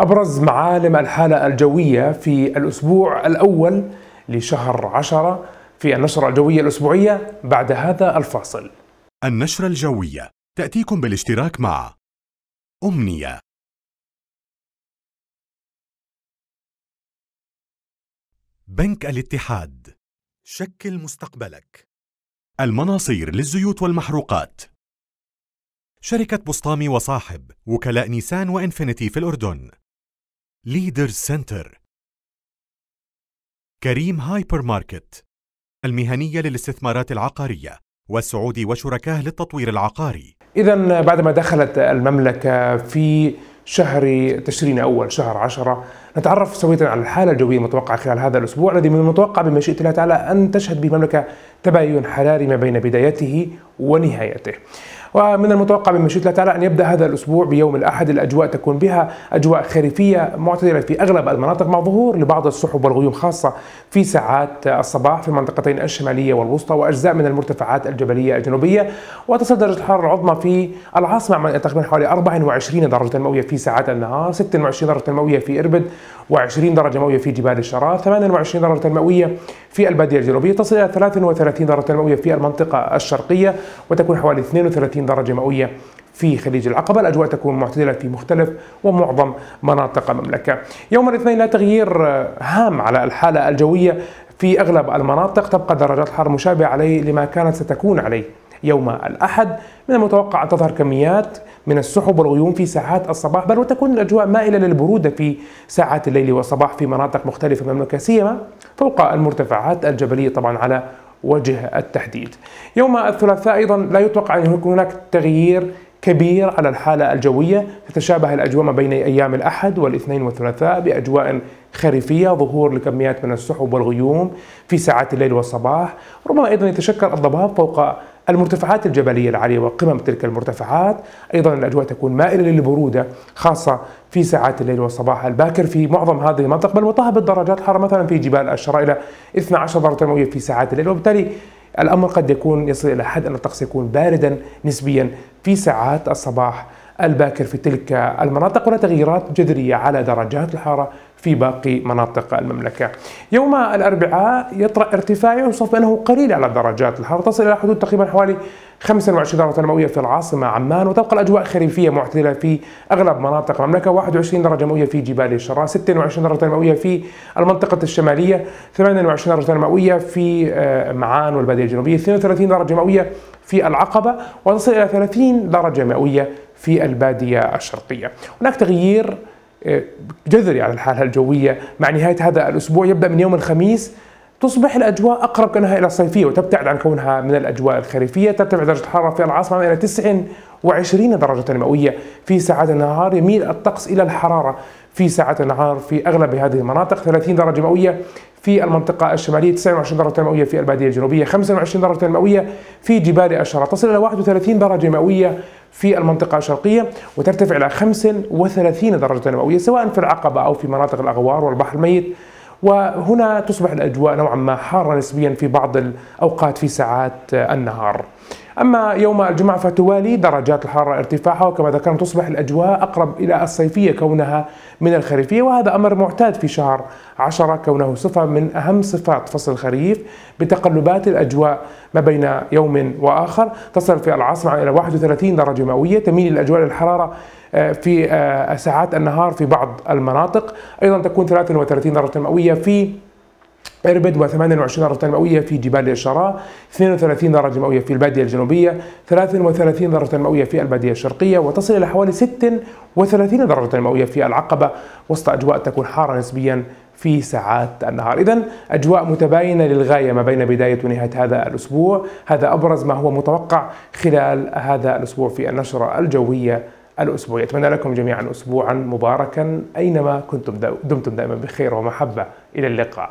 أبرز معالم الحالة الجوية في الأسبوع الأول لشهر عشرة في النشرة الجوية الأسبوعية بعد هذا الفاصل النشرة الجوية تأتيكم بالاشتراك مع أمنية بنك الاتحاد شكل مستقبلك المناصير للزيوت والمحروقات شركة بسطامي وصاحب وكلاء نيسان وإنفينيتي في الأردن ليدرز سنتر كريم هايبر ماركت المهنية للاستثمارات العقارية والسعودي وشركاه للتطوير العقاري إذا بعدما دخلت المملكة في شهر تشرين أول شهر عشرة نتعرف سوية على الحالة الجوية المتوقعة خلال هذا الأسبوع الذي من المتوقع بمشيئة الله تعالى أن تشهد به المملكة تباين حراري ما بين بدايته ونهايته ومن المتوقع من مشيت لا أن يبدأ هذا الأسبوع بيوم الأحد الأجواء تكون بها أجواء خريفية معتدلة في أغلب المناطق مع ظهور لبعض السحب والغيوم خاصة في ساعات الصباح في المنطقتين الشمالية والوسطى وأجزاء من المرتفعات الجبلية الجنوبية وتصل درجة الحرارة العظمى في العاصمة تقريبا حوالي 24 درجة مئوية في ساعات النهار 26 درجة مئوية في إربد و20 درجة مئوية في جبال الشرار 28 درجة مئوية في البادية الجنوبية تصل إلى 33 درجة مئوية في المنطقة الشرقية وتكون حوالي 32 درجة مئوية في خليج العقبة الأجواء تكون معتدلة في مختلف ومعظم مناطق المملكة يوم الاثنين لا تغيير هام على الحالة الجوية في أغلب المناطق تبقى درجات حر مشابهة عليه لما كانت ستكون عليه يوم الأحد من المتوقع أن تظهر كميات من السحب والغيوم في ساعات الصباح بل وتكون الأجواء مائلة للبرودة في ساعات الليل والصباح في مناطق مختلفة من المملكة سيما فوق المرتفعات الجبلية طبعا على وجه التحديد يوم الثلاثاء أيضا لا يتوقع أن يكون هناك تغيير كبير على الحالة الجوية تتشابه الأجواء ما بين أيام الأحد والاثنين والثلاثاء بأجواء خريفية ظهور لكميات من السحب والغيوم في ساعات الليل والصباح ربما أيضا يتشكل الضباب فوق المرتفعات الجبلية العالية وقمم تلك المرتفعات أيضا الأجواء تكون مائلة للبرودة خاصة في ساعات الليل والصباح الباكر في معظم هذه المنطقة بل وتهبط درجات الحرارة مثلا في جبال الشراء إلى 12 درجة مئوية في ساعات الليل وبالتالي الأمر قد يكون يصل إلى حد أن الطقس يكون باردا نسبيا في ساعات الصباح الباكر في تلك المناطق ولا تغييرات جذرية على درجات الحرارة في باقي مناطق المملكة يوم الأربعاء يطرأ ارتفاع يوصف بأنه قليل على درجات الحرارة تصل إلى حدود تقريبا حوالي 25 درجة مئوية في العاصمة عمان وتبقى الأجواء خريفية معتدلة في أغلب مناطق المملكة 21 درجة مئوية في جبال الشراء 26 درجة مئوية في المنطقة الشمالية 28 درجة مئوية في آه، معان والبادية الجنوبية 32 درجة مئوية في العقبة وتصل إلى 30 درجة مئوية في البادية الشرقية هناك تغيير آه، جذري على الحالة الجوية مع نهاية هذا الأسبوع يبدأ من يوم الخميس تصبح الأجواء أقرب كأنها إلى الصيفية وتبتعد عن كونها من الأجواء الخريفية ترتفع درجة الحرارة في العاصمة إلى 29 درجة مئوية في ساعات النهار يميل الطقس إلى الحرارة في ساعات النهار في أغلب هذه المناطق 30 درجة مئوية في المنطقة الشمالية 29 درجة مئوية في البادية الجنوبية 25 درجة مئوية في جبال الشرى تصل إلى 31 درجة مئوية في المنطقة الشرقية وترتفع إلى 35 درجة مئوية سواء في العقبة أو في مناطق الأغوار والبحر الميت وهنا تصبح الأجواء نوعا ما حارة نسبيا في بعض الأوقات في ساعات النهار أما يوم الجمعة فتوالي درجات الحرارة ارتفاعها وكما ذكرنا تصبح الأجواء أقرب إلى الصيفية كونها من الخريفية وهذا أمر معتاد في شهر عشرة كونه صفة من أهم صفات فصل الخريف بتقلبات الأجواء ما بين يوم وآخر تصل في العاصمة إلى 31 درجة مئوية تميل الأجواء للحرارة آه، في آه، ساعات النهار في بعض المناطق أيضا تكون 33 درجة مئوية في اربد و28 درجة مئوية في جبال الشراء 32 درجة مئوية في البادية الجنوبية 33 درجة مئوية في البادية الشرقية وتصل إلى حوالي 36 درجة مئوية في العقبة وسط أجواء تكون حارة نسبيا في ساعات النهار إذا أجواء متباينة للغاية ما بين بداية ونهاية هذا الأسبوع هذا أبرز ما هو متوقع خلال هذا الأسبوع في النشرة الجوية الأسبوعية أتمنى لكم جميعا أسبوعا مباركا أينما كنتم دمتم دائما بخير ومحبة إلى اللقاء